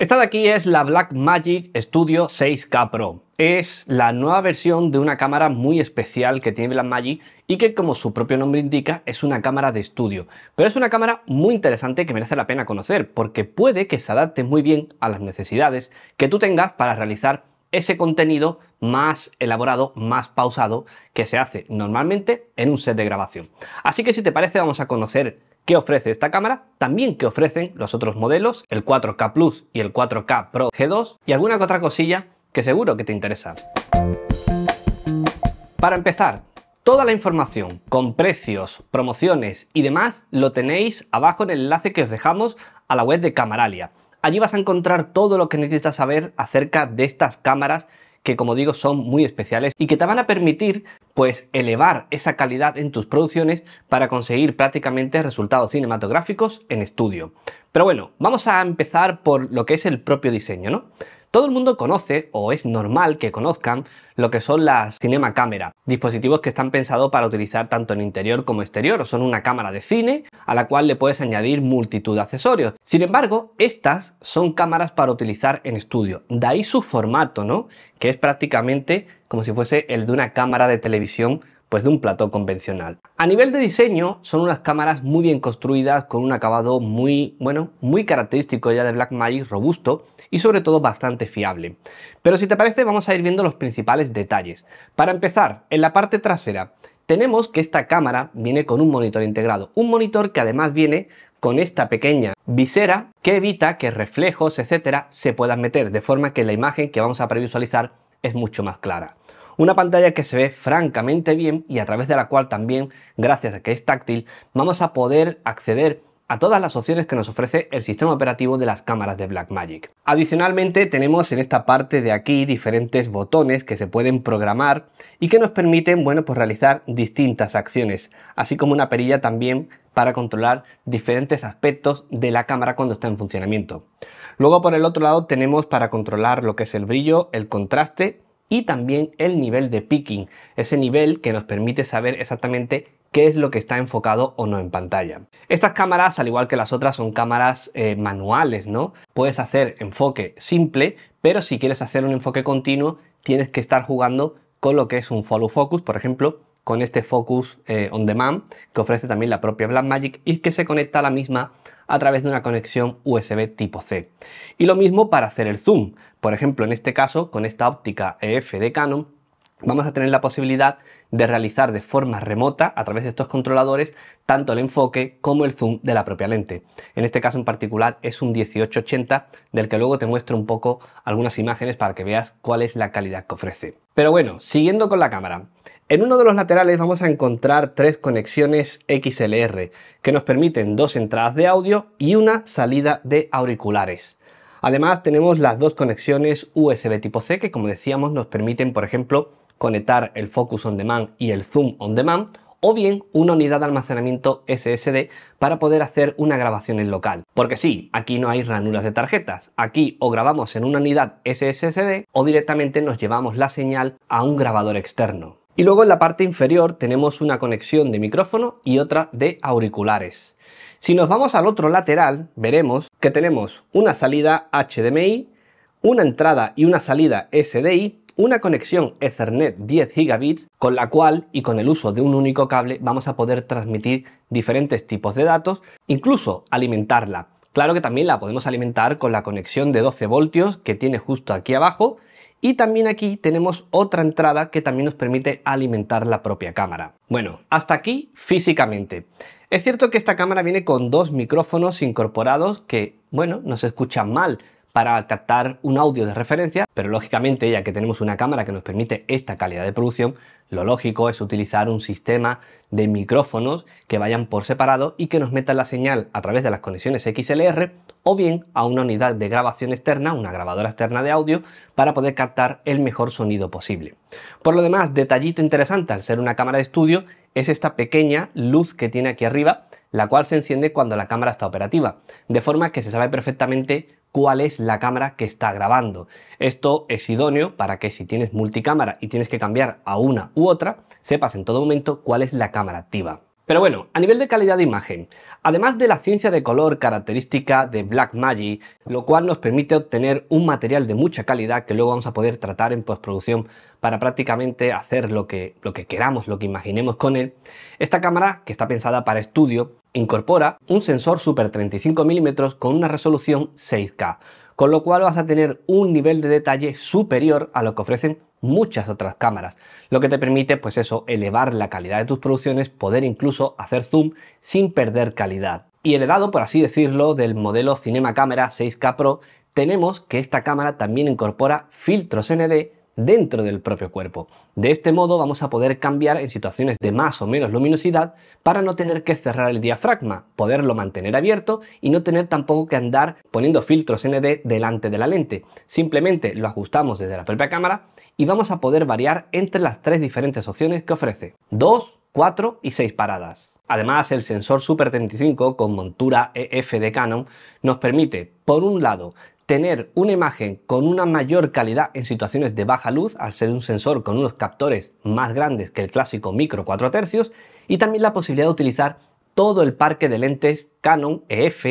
Esta de aquí es la Blackmagic Studio 6K Pro. Es la nueva versión de una cámara muy especial que tiene Blackmagic y que como su propio nombre indica es una cámara de estudio. Pero es una cámara muy interesante que merece la pena conocer porque puede que se adapte muy bien a las necesidades que tú tengas para realizar ese contenido más elaborado, más pausado que se hace normalmente en un set de grabación. Así que si te parece vamos a conocer qué ofrece esta cámara, también que ofrecen los otros modelos, el 4K Plus y el 4K Pro G2 y alguna otra cosilla que seguro que te interesa. Para empezar, Toda la información con precios, promociones y demás lo tenéis abajo en el enlace que os dejamos a la web de Camaralia. Allí vas a encontrar todo lo que necesitas saber acerca de estas cámaras que como digo son muy especiales y que te van a permitir pues elevar esa calidad en tus producciones para conseguir prácticamente resultados cinematográficos en estudio. Pero bueno, vamos a empezar por lo que es el propio diseño, ¿no? Todo el mundo conoce, o es normal que conozcan, lo que son las Cinema Cámara, dispositivos que están pensados para utilizar tanto en interior como exterior, o son una cámara de cine a la cual le puedes añadir multitud de accesorios. Sin embargo, estas son cámaras para utilizar en estudio, de ahí su formato, ¿no? Que es prácticamente como si fuese el de una cámara de televisión pues de un plató convencional. A nivel de diseño son unas cámaras muy bien construidas con un acabado muy, bueno, muy característico ya de Blackmagic, robusto y sobre todo bastante fiable. Pero si te parece vamos a ir viendo los principales detalles. Para empezar, en la parte trasera tenemos que esta cámara viene con un monitor integrado, un monitor que además viene con esta pequeña visera que evita que reflejos, etcétera, se puedan meter, de forma que la imagen que vamos a previsualizar es mucho más clara. Una pantalla que se ve francamente bien y a través de la cual también, gracias a que es táctil, vamos a poder acceder a todas las opciones que nos ofrece el sistema operativo de las cámaras de Blackmagic. Adicionalmente tenemos en esta parte de aquí diferentes botones que se pueden programar y que nos permiten bueno, pues realizar distintas acciones, así como una perilla también para controlar diferentes aspectos de la cámara cuando está en funcionamiento. Luego por el otro lado tenemos para controlar lo que es el brillo, el contraste y también el nivel de picking, ese nivel que nos permite saber exactamente qué es lo que está enfocado o no en pantalla. Estas cámaras, al igual que las otras, son cámaras eh, manuales, ¿no? Puedes hacer enfoque simple, pero si quieres hacer un enfoque continuo, tienes que estar jugando con lo que es un follow focus, por ejemplo, con este Focus eh, on Demand que ofrece también la propia Blackmagic y que se conecta a la misma a través de una conexión USB tipo C. Y lo mismo para hacer el zoom. Por ejemplo, en este caso, con esta óptica EF de Canon, vamos a tener la posibilidad de realizar de forma remota, a través de estos controladores, tanto el enfoque como el zoom de la propia lente. En este caso en particular es un 1880, del que luego te muestro un poco algunas imágenes para que veas cuál es la calidad que ofrece. Pero bueno, siguiendo con la cámara. En uno de los laterales vamos a encontrar tres conexiones XLR que nos permiten dos entradas de audio y una salida de auriculares. Además tenemos las dos conexiones USB tipo C que como decíamos nos permiten por ejemplo conectar el Focus on Demand y el Zoom on Demand, o bien una unidad de almacenamiento SSD para poder hacer una grabación en local. Porque sí, aquí no hay ranuras de tarjetas, aquí o grabamos en una unidad SSD o directamente nos llevamos la señal a un grabador externo. Y luego en la parte inferior tenemos una conexión de micrófono y otra de auriculares. Si nos vamos al otro lateral, veremos que tenemos una salida HDMI, una entrada y una salida SDI una conexión Ethernet 10 gigabits con la cual y con el uso de un único cable vamos a poder transmitir diferentes tipos de datos, incluso alimentarla. Claro que también la podemos alimentar con la conexión de 12 voltios que tiene justo aquí abajo y también aquí tenemos otra entrada que también nos permite alimentar la propia cámara. Bueno, hasta aquí físicamente. Es cierto que esta cámara viene con dos micrófonos incorporados que, bueno, nos escuchan mal, para captar un audio de referencia, pero lógicamente ya que tenemos una cámara que nos permite esta calidad de producción, lo lógico es utilizar un sistema de micrófonos que vayan por separado y que nos metan la señal a través de las conexiones XLR o bien a una unidad de grabación externa, una grabadora externa de audio, para poder captar el mejor sonido posible. Por lo demás, detallito interesante al ser una cámara de estudio es esta pequeña luz que tiene aquí arriba, la cual se enciende cuando la cámara está operativa, de forma que se sabe perfectamente cuál es la cámara que está grabando. Esto es idóneo para que si tienes multicámara y tienes que cambiar a una u otra, sepas en todo momento cuál es la cámara activa. Pero bueno, a nivel de calidad de imagen, además de la ciencia de color característica de Blackmagic, lo cual nos permite obtener un material de mucha calidad que luego vamos a poder tratar en postproducción para prácticamente hacer lo que, lo que queramos, lo que imaginemos con él, esta cámara, que está pensada para estudio, Incorpora un sensor Super 35 mm con una resolución 6K, con lo cual vas a tener un nivel de detalle superior a lo que ofrecen muchas otras cámaras, lo que te permite pues eso, elevar la calidad de tus producciones, poder incluso hacer zoom sin perder calidad. Y heredado, por así decirlo, del modelo Cinema Camera 6K Pro, tenemos que esta cámara también incorpora filtros ND dentro del propio cuerpo. De este modo vamos a poder cambiar en situaciones de más o menos luminosidad para no tener que cerrar el diafragma, poderlo mantener abierto y no tener tampoco que andar poniendo filtros ND delante de la lente. Simplemente lo ajustamos desde la propia cámara y vamos a poder variar entre las tres diferentes opciones que ofrece. 2, 4 y 6 paradas. Además, el sensor Super 35 con montura EF de Canon nos permite, por un lado, tener una imagen con una mayor calidad en situaciones de baja luz, al ser un sensor con unos captores más grandes que el clásico micro 4 tercios, y también la posibilidad de utilizar todo el parque de lentes Canon EF,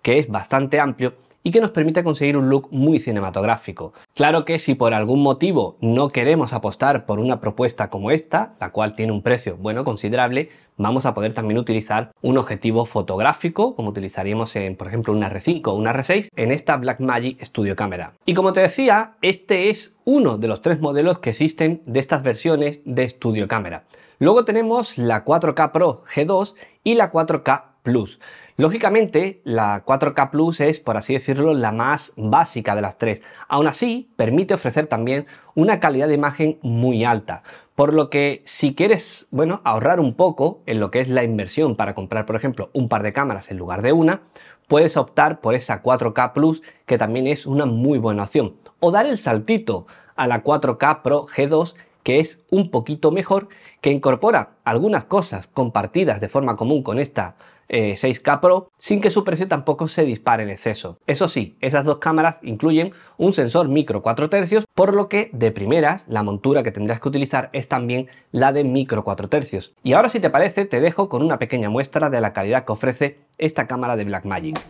que es bastante amplio y que nos permite conseguir un look muy cinematográfico. Claro que si por algún motivo no queremos apostar por una propuesta como esta, la cual tiene un precio bueno considerable, vamos a poder también utilizar un objetivo fotográfico, como utilizaríamos en, por ejemplo, una R5 o una R6, en esta Blackmagic Studio Camera. Y como te decía, este es uno de los tres modelos que existen de estas versiones de Studio Camera. Luego tenemos la 4K Pro G2 y la 4K Plus. Lógicamente, la 4K Plus es, por así decirlo, la más básica de las tres. Aún así, permite ofrecer también una calidad de imagen muy alta. Por lo que si quieres, bueno, ahorrar un poco en lo que es la inversión para comprar, por ejemplo, un par de cámaras en lugar de una, puedes optar por esa 4K Plus, que también es una muy buena opción. O dar el saltito a la 4K Pro G2, que es un poquito mejor, que incorpora algunas cosas compartidas de forma común con esta 6K eh, Pro, sin que su precio tampoco se dispare en exceso. Eso sí, esas dos cámaras incluyen un sensor micro 4 tercios, por lo que de primeras la montura que tendrás que utilizar es también la de micro 4 tercios. Y ahora si te parece, te dejo con una pequeña muestra de la calidad que ofrece esta cámara de Blackmagic.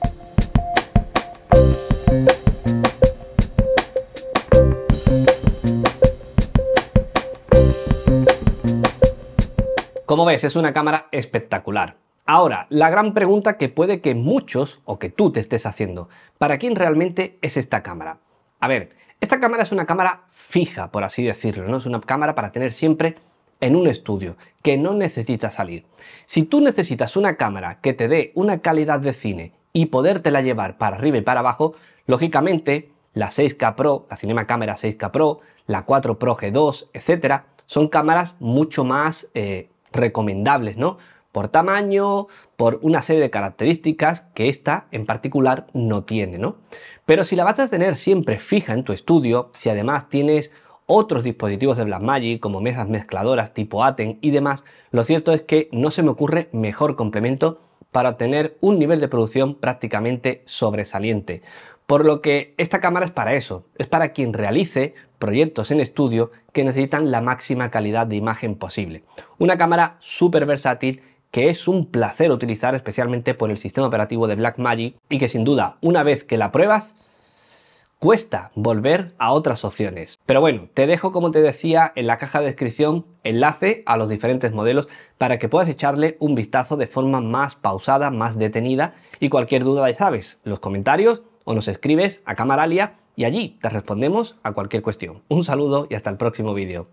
Como ves, es una cámara espectacular. Ahora, la gran pregunta que puede que muchos o que tú te estés haciendo, ¿para quién realmente es esta cámara? A ver, esta cámara es una cámara fija, por así decirlo, ¿no? Es una cámara para tener siempre en un estudio, que no necesita salir. Si tú necesitas una cámara que te dé una calidad de cine y podértela llevar para arriba y para abajo, lógicamente la 6K Pro, la Cinema Cámara 6K Pro, la 4 Pro G2, etcétera, son cámaras mucho más eh, recomendables, ¿no? Por tamaño, por una serie de características que esta en particular no tiene, ¿no? Pero si la vas a tener siempre fija en tu estudio, si además tienes otros dispositivos de Blackmagic como mesas mezcladoras tipo Aten y demás, lo cierto es que no se me ocurre mejor complemento para tener un nivel de producción prácticamente sobresaliente. Por lo que esta cámara es para eso, es para quien realice proyectos en estudio que necesitan la máxima calidad de imagen posible. Una cámara súper versátil que es un placer utilizar especialmente por el sistema operativo de Blackmagic y que sin duda una vez que la pruebas cuesta volver a otras opciones. Pero bueno, te dejo como te decía en la caja de descripción enlace a los diferentes modelos para que puedas echarle un vistazo de forma más pausada, más detenida y cualquier duda ya sabes, los comentarios o nos escribes a Camaralia y allí te respondemos a cualquier cuestión. Un saludo y hasta el próximo vídeo.